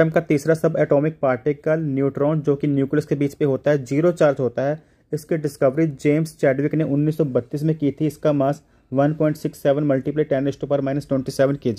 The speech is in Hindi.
एटम का तीसरा सब एटॉमिक पार्टिकल न्यूट्रॉन जो कि न्यूक्लियस के बीच पे होता है जीरो चार्ज होता है इसकी डिस्कवरी जेम्स चैडविक ने 1932 में की थी इसका mass 1.67 point six seven multiply ten to पर माइनस ट्वेंटी सेवन के